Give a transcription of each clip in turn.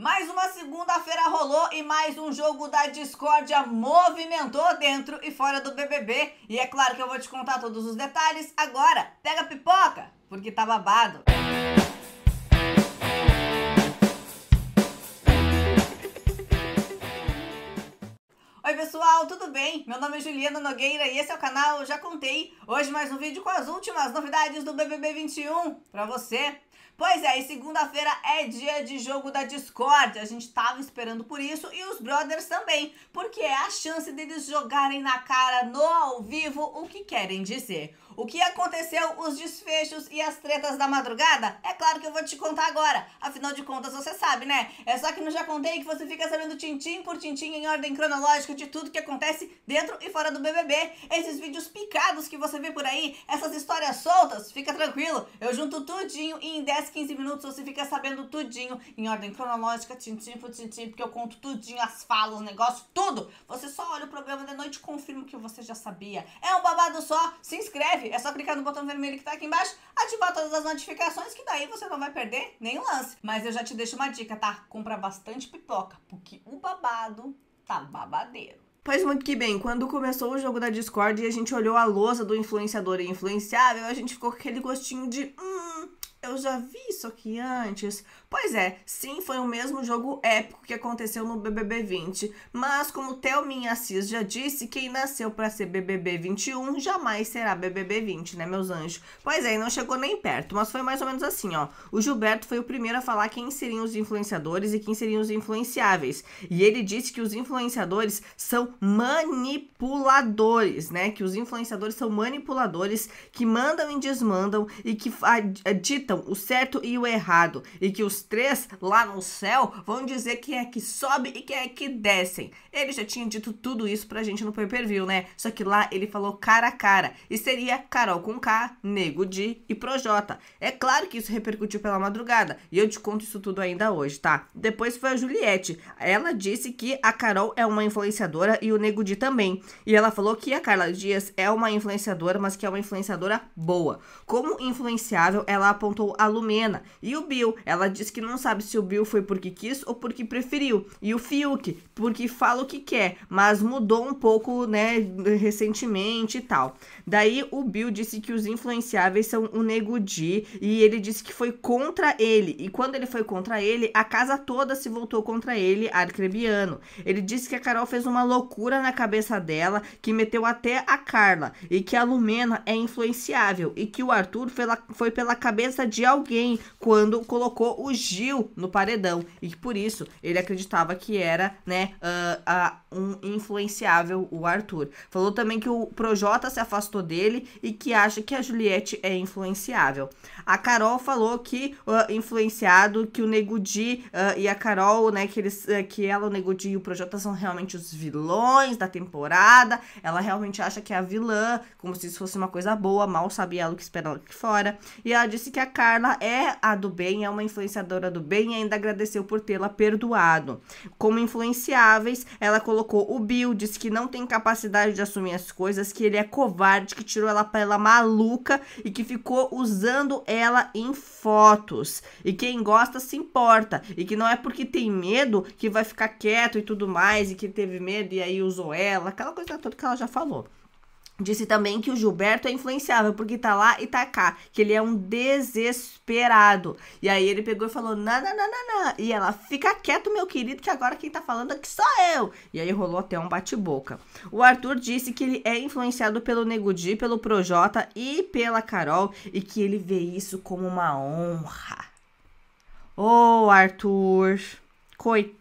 Mais uma segunda-feira rolou e mais um jogo da discórdia movimentou dentro e fora do BBB. E é claro que eu vou te contar todos os detalhes agora. Pega a pipoca, porque tá babado. Oi pessoal, tudo bem? Meu nome é Juliana Nogueira e esse é o canal Já Contei. Hoje mais um vídeo com as últimas novidades do BBB 21 para você. Pois é, e segunda-feira é dia de jogo da Discord. A gente tava esperando por isso e os brothers também, porque é a chance deles jogarem na cara no ao vivo o que querem dizer. O que aconteceu, os desfechos e as tretas da madrugada? É claro que eu vou te contar agora. Afinal de contas, você sabe, né? É só que não já contei que você fica sabendo tintim por tintim em ordem cronológica de tudo que acontece dentro e fora do BBB. Esses vídeos picados que você vê por aí, essas histórias soltas, fica tranquilo. Eu junto tudinho e em 10 15 minutos você fica sabendo tudinho, em ordem cronológica, tintim por tintim, porque eu conto tudinho, as falas, os negócios, tudo. Você só olha o programa de noite e confirma o que você já sabia. É um babado só, se inscreve, é só clicar no botão vermelho que tá aqui embaixo, ativar todas as notificações, que daí você não vai perder nenhum lance. Mas eu já te deixo uma dica, tá? Compra bastante pipoca, porque o babado tá babadeiro. Pois muito que bem, quando começou o jogo da Discord e a gente olhou a lousa do influenciador e influenciável, a gente ficou com aquele gostinho de hum, eu já vi isso aqui antes. Pois é, sim, foi o mesmo jogo épico que aconteceu no BBB 20. Mas, como Thelminha Assis já disse, quem nasceu para ser BBB 21 jamais será BBB 20, né, meus anjos? Pois é, e não chegou nem perto, mas foi mais ou menos assim, ó. O Gilberto foi o primeiro a falar quem seriam os influenciadores e quem seriam os influenciáveis. E ele disse que os influenciadores são manipuladores, né? Que os influenciadores são manipuladores que mandam e desmandam e que a, eh, a, ditam o certo e o errado, e que os três lá no céu vão dizer quem é que sobe e quem é que descem. Ele já tinha dito tudo isso pra gente no pay-per-view, né? Só que lá ele falou cara a cara, e seria Carol com K, Nego Di e Projota. É claro que isso repercutiu pela madrugada, e eu te conto isso tudo ainda hoje, tá? Depois foi a Juliette. Ela disse que a Carol é uma influenciadora e o Nego Di também. E ela falou que a Carla Dias é uma influenciadora, mas que é uma influenciadora boa. Como influenciável, ela apontou perguntou a Lumena. E o Bill, ela diz que não sabe se o Bill foi porque quis ou porque preferiu. E o Fiuk, porque fala o que quer, mas mudou um pouco, né, recentemente e tal. Daí o Bill disse que os influenciáveis são o Nego Di e ele disse que foi contra ele. E quando ele foi contra ele, a casa toda se voltou contra ele, Arcrebiano. Ele disse que a Carol fez uma loucura na cabeça dela, que meteu até a Carla e que a Lumena é influenciável e que o Arthur foi pela cabeça de alguém quando colocou o Gil no paredão e que por isso ele acreditava que era, né, uh, uh, um influenciável o Arthur. Falou também que o Projota se afastou dele e que acha que a Juliette é influenciável. A Carol falou que uh, influenciado que o Negudi uh, ah, e a Carol, né, que eles eh, que ela, o Negudi e o Projota são realmente os vilões da temporada. Ela realmente acha que é a vilã, como se isso fosse uma coisa boa, mal sabia ela o que espera lá fora. E ela disse que a Carla é a do bem, é uma influenciadora do bem e ainda agradeceu por tê-la perdoado. Como influenciáveis, ela colocou o Bill, disse que não tem capacidade de assumir as coisas, que ele é covarde, que tirou ela pra ela maluca e que ficou usando ela em fotos. E quem gosta se importa. E que não é porque tem medo que vai ficar quieto e tudo mais, e que teve medo e aí usou ela, aquela coisa toda que ela já falou. Disse também que o Gilberto é influenciável porque tá lá e tá cá, que ele é um desesperado. E aí ele pegou e falou: não, não, não, não, não. E ela: fica quieto, meu querido, que agora quem tá falando aqui é sou eu. E aí rolou até um bate-boca. O Arthur disse que ele é influenciado pelo Negudi, pelo Projota e pela Carol e que ele vê isso como uma honra. Ô, oh, Arthur, coitado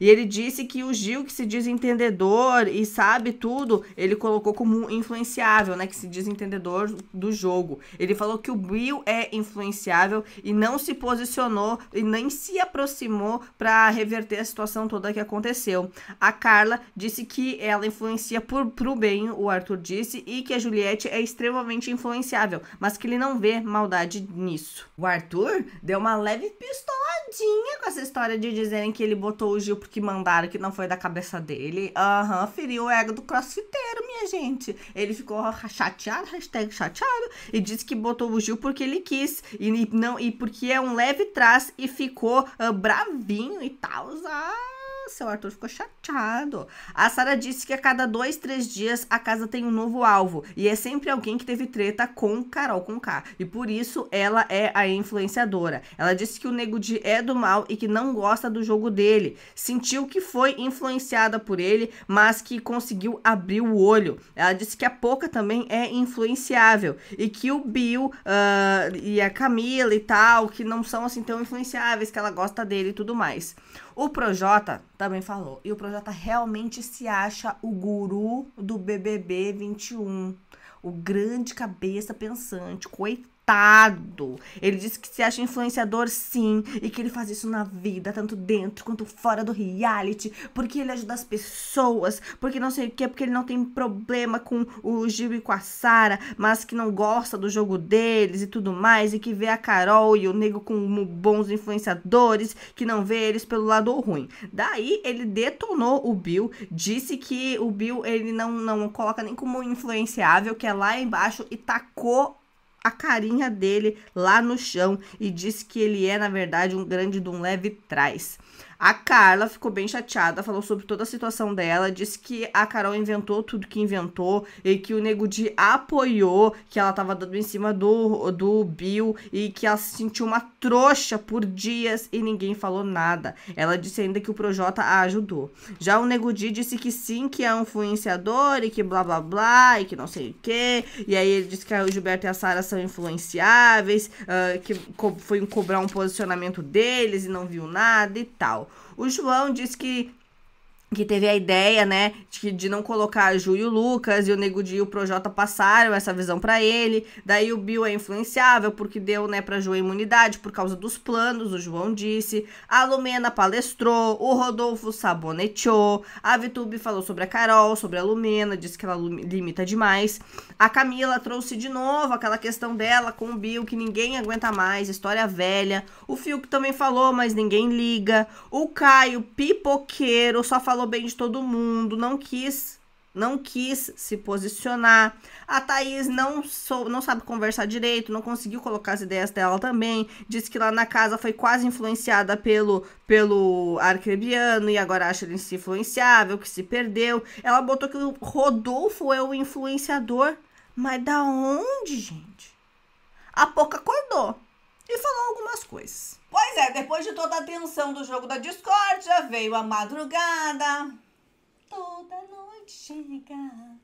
e ele disse que o Gil, que se diz entendedor e sabe tudo, ele colocou como influenciável, né? Que se diz entendedor do jogo. Ele falou que o Bill é influenciável e não se posicionou e nem se aproximou para reverter a situação toda que aconteceu. A Carla disse que ela influencia por, pro bem, o Arthur disse, e que a Juliette é extremamente influenciável, mas que ele não vê maldade nisso. O Arthur deu uma leve pistoladinha com essa história de dizerem que que ele botou o Gil porque mandaram, que não foi da cabeça dele. Aham, uhum, feriu o ego do crossfiteiro, minha gente. Ele ficou chateado, hashtag chateado, e disse que botou o Gil porque ele quis. E, não, e porque é um leve trás e ficou uh, bravinho e tal. Ah, nossa, o Arthur ficou chateado. A Sara disse que a cada dois, três dias a casa tem um novo alvo. E é sempre alguém que teve treta com Carol com K. E por isso ela é a influenciadora. Ela disse que o Nego de é do mal e que não gosta do jogo dele. Sentiu que foi influenciada por ele, mas que conseguiu abrir o olho. Ela disse que a Poca também é influenciável. E que o Bill uh, e a Camila e tal, que não são assim tão influenciáveis, que ela gosta dele e tudo mais. O Projota também falou. E o Projota realmente se acha o guru do BBB 21. O grande cabeça pensante. Coitado ele disse que se acha influenciador, sim, e que ele faz isso na vida, tanto dentro quanto fora do reality, porque ele ajuda as pessoas, porque não sei o que, porque ele não tem problema com o Gil e com a Sara, mas que não gosta do jogo deles e tudo mais, e que vê a Carol e o nego como bons influenciadores, que não vê eles pelo lado ruim. Daí ele detonou o Bill, disse que o Bill ele não, não coloca nem como influenciável, que é lá embaixo, e tacou a carinha dele lá no chão e diz que ele é, na verdade, um grande de um leve trás. A Carla ficou bem chateada, falou sobre toda a situação dela, disse que a Carol inventou tudo que inventou e que o Nego apoiou, que ela tava dando em cima do, do Bill e que ela se sentiu uma trouxa por dias e ninguém falou nada. Ela disse ainda que o Projota a ajudou. Já o Nego disse que sim, que é um influenciador e que blá blá blá e que não sei o que. E aí ele disse que o Gilberto e a Sara são influenciáveis, uh, que co foi cobrar um posicionamento deles e não viu nada e tal. O João diz que que teve a ideia, né, de, de, não colocar a Ju e o Lucas, e o Nego Di e o Projota passaram essa visão para ele. Daí o Bill é influenciável porque deu, né, pra Ju a imunidade por causa dos planos, o João disse. A Lumena palestrou, o Rodolfo saboneteou, a Vitube falou sobre a Carol, sobre a Lumena, disse que ela limita demais. A Camila trouxe de novo aquela questão dela com o Bill, que ninguém aguenta mais, história velha. O Fiuk também falou, mas ninguém liga. O Caio, pipoqueiro, só falou falou bem de todo mundo, não quis não quis se posicionar. A Thaís não, sou, não sabe conversar direito, não conseguiu colocar as ideias dela também. Diz que lá na casa foi quase influenciada pelo, pelo arcrebiano e agora acha ele se influenciável, que se perdeu. Ela botou que o Rodolfo é o influenciador. Mas da onde, gente? A pouca e falou algumas coisas. Pois é, depois de toda a tensão do jogo da já veio a madrugada. Toda noite chega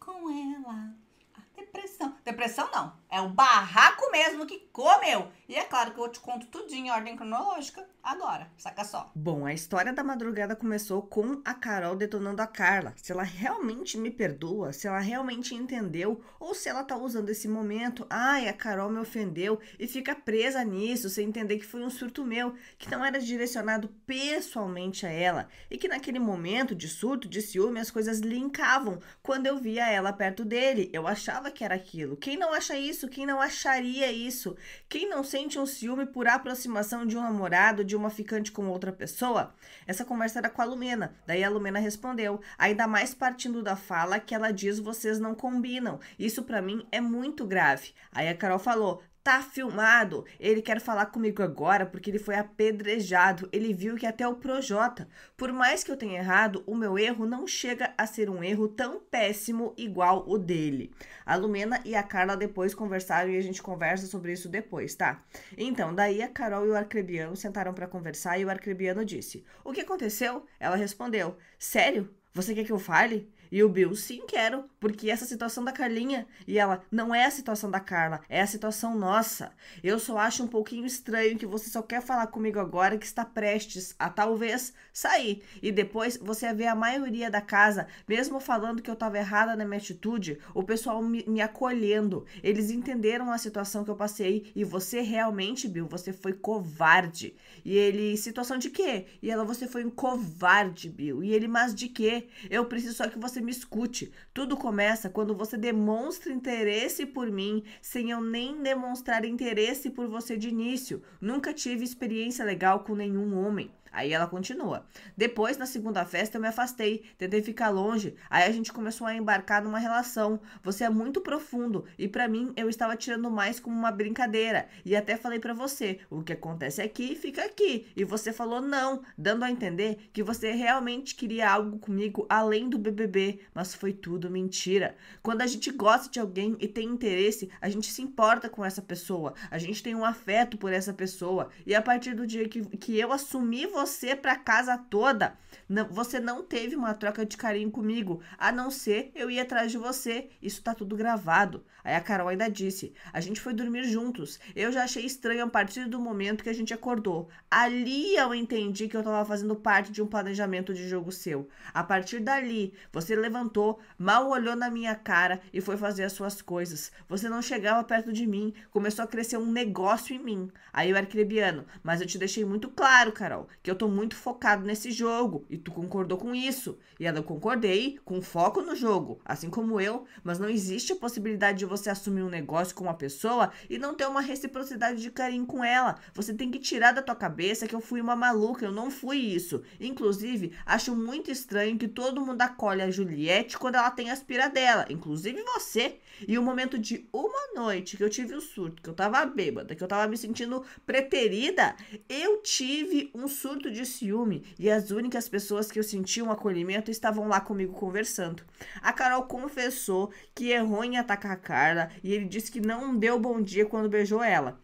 com ela a depressão. Depressão não, é o barraco mesmo que comeu. E é claro que eu te conto tudinho em ordem cronológica agora, saca só. Bom, a história da madrugada começou com a Carol detonando a Carla. Se ela realmente me perdoa, se ela realmente entendeu, ou se ela tá usando esse momento, ai, a Carol me ofendeu e fica presa nisso, sem entender que foi um surto meu, que não era direcionado pessoalmente a ela. E que naquele momento de surto, de ciúme, as coisas linkavam. Quando eu via ela perto dele, eu achava que era aquilo. Quem não acha isso? isso? Quem não acharia isso? Quem não sente um ciúme por aproximação de um namorado, de uma ficante com outra pessoa? Essa conversa era com a Lumena. Daí a Lumena respondeu, ainda mais partindo da fala que ela diz vocês não combinam. Isso para mim é muito grave. Aí a Carol falou, Tá filmado. Ele quer falar comigo agora porque ele foi apedrejado. Ele viu que até o Projota. Por mais que eu tenha errado, o meu erro não chega a ser um erro tão péssimo igual o dele. A Lumena e a Carla depois conversaram e a gente conversa sobre isso depois, tá? Então, daí a Carol e o Arcrebiano sentaram para conversar e o Arcrebiano disse: "O que aconteceu?" Ela respondeu: "Sério? Você quer que eu fale?" E o Bill, sim, quero, porque essa é situação da Carlinha e ela não é a situação da Carla, é a situação nossa. Eu só acho um pouquinho estranho que você só quer falar comigo agora que está prestes a talvez sair. E depois você vê a maioria da casa, mesmo falando que eu estava errada na minha atitude, o pessoal me, me acolhendo. Eles entenderam a situação que eu passei e você realmente, Bill, você foi covarde. E ele, situação de quê? E ela, você foi um covarde, Bill. E ele, mas de quê? Eu preciso só que você me escute. Tudo começa quando você demonstra interesse por mim, sem eu nem demonstrar interesse por você de início. Nunca tive experiência legal com nenhum homem. Aí ela continua. Depois, na segunda festa, eu me afastei, tentei ficar longe. Aí a gente começou a embarcar numa relação. Você é muito profundo e para mim eu estava tirando mais como uma brincadeira. E até falei para você, o que acontece aqui fica aqui. E você falou não, dando a entender que você realmente queria algo comigo além do BBB, mas foi tudo mentira. Quando a gente gosta de alguém e tem interesse, a gente se importa com essa pessoa, a gente tem um afeto por essa pessoa. E a partir do dia que, que eu assumi você você pra casa toda. Não, você não teve uma troca de carinho comigo, a não ser eu ir atrás de você. Isso tá tudo gravado. Aí a Carol ainda disse: a gente foi dormir juntos. Eu já achei estranho a partir do momento que a gente acordou. Ali eu entendi que eu tava fazendo parte de um planejamento de jogo seu. A partir dali, você levantou, mal olhou na minha cara e foi fazer as suas coisas. Você não chegava perto de mim, começou a crescer um negócio em mim. Aí o arcrebiano, mas eu te deixei muito claro, Carol, que eu tô muito focado nesse jogo e tu concordou com isso. E ela, eu concordei, com foco no jogo, assim como eu, mas não existe a possibilidade de você assumir um negócio com uma pessoa e não ter uma reciprocidade de carinho com ela. Você tem que tirar da tua cabeça que eu fui uma maluca, eu não fui isso. Inclusive, acho muito estranho que todo mundo acolhe a Juliette quando ela tem aspira dela, inclusive você. E o momento de uma noite que eu tive o um surto, que eu tava bêbada, que eu tava me sentindo preterida, eu tive um surto surto de ciúme e as únicas pessoas que eu senti um acolhimento estavam lá comigo conversando. A Carol confessou que errou em atacar a Carla e ele disse que não deu bom dia quando beijou ela.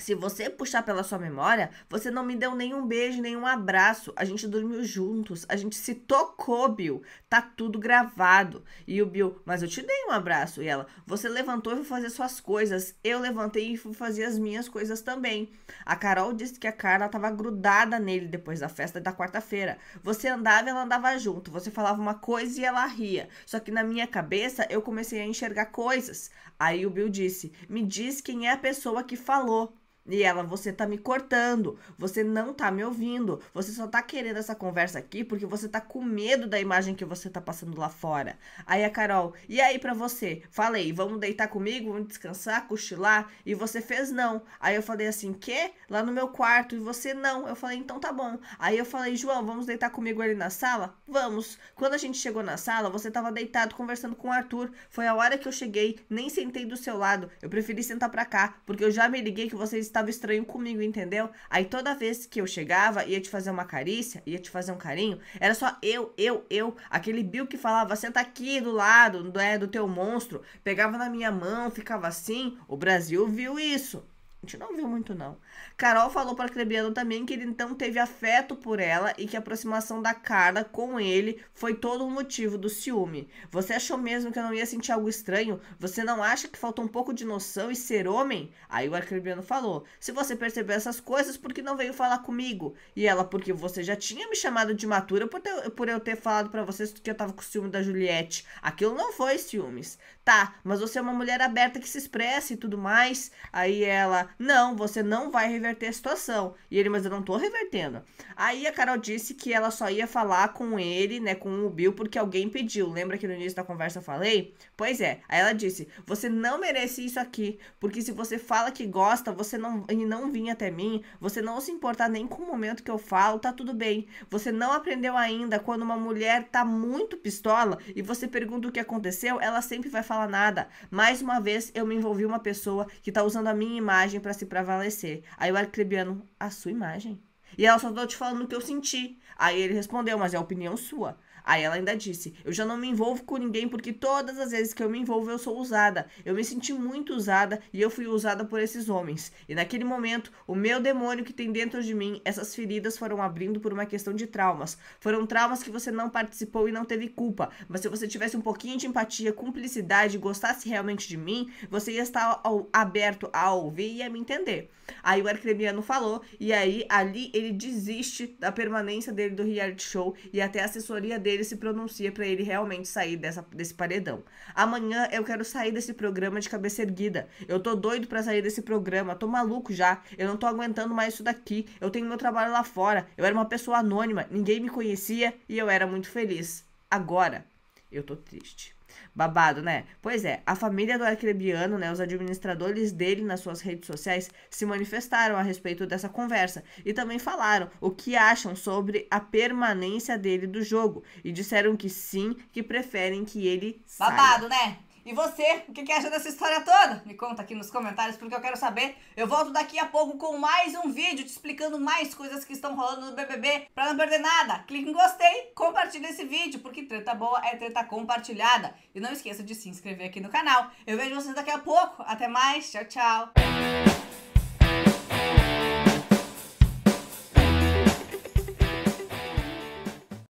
Se você puxar pela sua memória, você não me deu nenhum beijo, nenhum abraço. A gente dormiu juntos, a gente se tocou, Bill. Tá tudo gravado. E o Bill, mas eu te dei um abraço. E ela, você levantou e foi fazer suas coisas. Eu levantei e fui fazer as minhas coisas também. A Carol disse que a Carla tava grudada nele depois da festa da quarta-feira. Você andava e ela andava junto. Você falava uma coisa e ela ria. Só que na minha cabeça eu comecei a enxergar coisas. Aí o Bill disse: Me diz quem é a pessoa que falou. E ela, você tá me cortando, você não tá me ouvindo, você só tá querendo essa conversa aqui porque você tá com medo da imagem que você tá passando lá fora. Aí a Carol, e aí para você? Falei, vamos deitar comigo, vamos descansar, cochilar? E você fez não. Aí eu falei assim, quê? Lá no meu quarto, e você não. Eu falei, então tá bom. Aí eu falei, João, vamos deitar comigo ali na sala? Vamos. Quando a gente chegou na sala, você tava deitado conversando com o Arthur. Foi a hora que eu cheguei, nem sentei do seu lado. Eu preferi sentar pra cá, porque eu já me liguei que vocês estava estranho comigo, entendeu? Aí toda vez que eu chegava, ia te fazer uma carícia, ia te fazer um carinho, era só eu, eu, eu. Aquele Bill que falava, senta aqui do lado do, é, né, do teu monstro, pegava na minha mão, ficava assim. O Brasil viu isso gente não viu muito, não. Carol falou para Crebiano também que ele então teve afeto por ela e que a aproximação da Carla com ele foi todo um motivo do ciúme. Você achou mesmo que eu não ia sentir algo estranho? Você não acha que falta um pouco de noção e ser homem? Aí o Arcrebiano falou: Se você percebeu essas coisas, por que não veio falar comigo? E ela, porque você já tinha me chamado de matura por, ter, por eu ter falado para vocês que eu tava com ciúme da Juliette. Aquilo não foi ciúmes. Tá, mas você é uma mulher aberta que se expressa e tudo mais. Aí ela. Não, você não vai reverter a situação. E ele, mas eu não tô revertendo. Aí a Carol disse que ela só ia falar com ele, né, com o Bill, porque alguém pediu. Lembra que no início da conversa eu falei? Pois é. Aí ela disse: Você não merece isso aqui, porque se você fala que gosta, você não e não vir até mim, você não se importar nem com o momento que eu falo, tá tudo bem. Você não aprendeu ainda quando uma mulher tá muito pistola e você pergunta o que aconteceu, ela sempre vai falar nada. Mais uma vez eu me envolvi uma pessoa que tá usando a minha imagem para se prevalecer. Aí o arcrebiano, a sua imagem. E ela só tô te falando o que eu senti. Aí ele respondeu, mas é opinião sua. Aí ela ainda disse: Eu já não me envolvo com ninguém porque todas as vezes que eu me envolvo eu sou usada. Eu me senti muito usada e eu fui usada por esses homens. E naquele momento, o meu demônio que tem dentro de mim, essas feridas foram abrindo por uma questão de traumas. Foram traumas que você não participou e não teve culpa. Mas se você tivesse um pouquinho de empatia, cumplicidade, gostasse realmente de mim, você ia estar ao, aberto a ouvir e a me entender. Aí o Arcremiano falou, e aí ali ele desiste da permanência dele do reality show e até a assessoria dele ele se pronuncia para ele realmente sair dessa, desse paredão. Amanhã eu quero sair desse programa de cabeça erguida. Eu tô doido para sair desse programa, tô maluco já. Eu não tô aguentando mais isso daqui. Eu tenho meu trabalho lá fora. Eu era uma pessoa anônima, ninguém me conhecia e eu era muito feliz. Agora eu tô triste. Babado, né? Pois é, a família do Acrebiano, né, os administradores dele nas suas redes sociais se manifestaram a respeito dessa conversa e também falaram o que acham sobre a permanência dele do jogo e disseram que sim, que preferem que ele Babado, saia. né? E você, o que, que acha dessa história toda? Me conta aqui nos comentários porque eu quero saber. Eu volto daqui a pouco com mais um vídeo te explicando mais coisas que estão rolando no BBB. Pra não perder nada, clique em gostei, compartilha esse vídeo, porque treta boa é treta compartilhada. E não esqueça de se inscrever aqui no canal. Eu vejo vocês daqui a pouco. Até mais. Tchau, tchau.